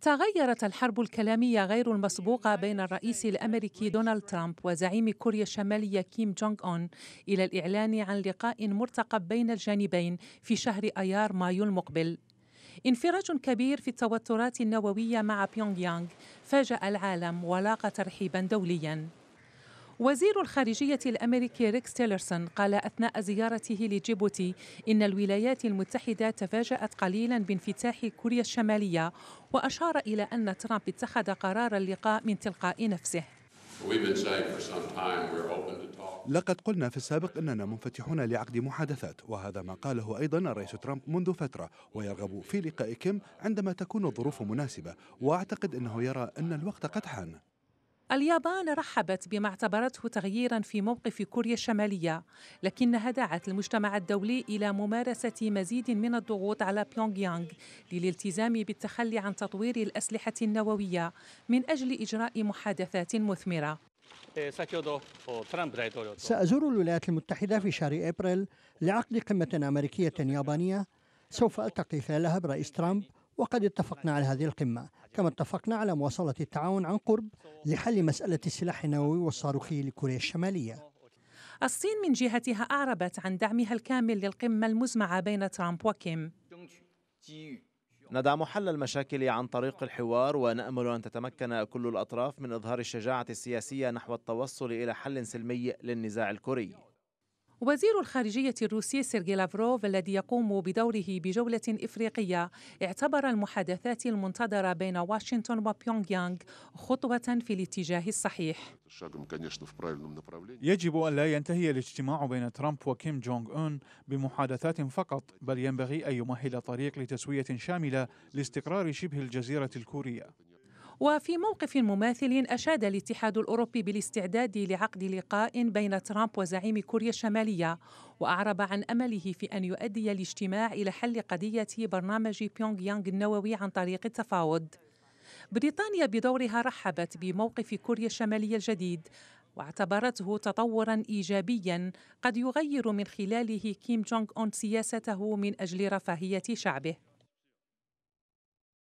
تغيرت الحرب الكلامية غير المسبوقة بين الرئيس الأمريكي دونالد ترامب وزعيم كوريا الشمالية كيم جونغ أون إلى الإعلان عن لقاء مرتقب بين الجانبين في شهر أيار مايو المقبل انفراج كبير في التوترات النووية مع بيونغ يانغ فاجأ العالم ولاقى ترحيبا دوليا وزير الخارجية الأمريكي ريكس تيلرسون قال أثناء زيارته لجيبوتي إن الولايات المتحدة تفاجأت قليلا بانفتاح كوريا الشمالية وأشار إلى أن ترامب اتخذ قرار اللقاء من تلقاء نفسه لقد قلنا في السابق اننا منفتحون لعقد محادثات وهذا ما قاله ايضا الرئيس ترامب منذ فتره ويرغب في لقاء كيم عندما تكون الظروف مناسبه واعتقد انه يرى ان الوقت قد حان اليابان رحبت بما اعتبرته تغييرا في موقف كوريا الشماليه لكنها دعت المجتمع الدولي الى ممارسه مزيد من الضغوط على بيونغ يانغ للالتزام بالتخلي عن تطوير الاسلحه النوويه من اجل اجراء محادثات مثمره سازور الولايات المتحده في شهر ابريل لعقد قمه امريكيه يابانيه سوف التقي خلالها برئيس ترامب وقد اتفقنا على هذه القمة كما اتفقنا على مواصلة التعاون عن قرب لحل مسألة السلاح النووي والصاروخي لكوريا الشمالية الصين من جهتها أعربت عن دعمها الكامل للقمة المزمعة بين ترامب وكيم ندعم حل المشاكل عن طريق الحوار ونامل ان تتمكن كل الاطراف من اظهار الشجاعه السياسيه نحو التوصل الى حل سلمي للنزاع الكوري وزير الخارجية الروسي سيرجي لافروف الذي يقوم بدوره بجولة إفريقية اعتبر المحادثات المنتظرة بين واشنطن وبيونغ يانغ خطوة في الاتجاه الصحيح يجب أن لا ينتهي الاجتماع بين ترامب وكيم جونغ أون بمحادثات فقط بل ينبغي أن يمهل الطريق لتسوية شاملة لاستقرار شبه الجزيرة الكورية وفي موقف مماثل أشاد الاتحاد الأوروبي بالاستعداد لعقد لقاء بين ترامب وزعيم كوريا الشمالية وأعرب عن أمله في أن يؤدي الاجتماع إلى حل قضية برنامج بيونغ يانغ النووي عن طريق التفاوض بريطانيا بدورها رحبت بموقف كوريا الشمالية الجديد واعتبرته تطورا ايجابيا قد يغير من خلاله كيم جونغ اون سياسته من اجل رفاهيه شعبه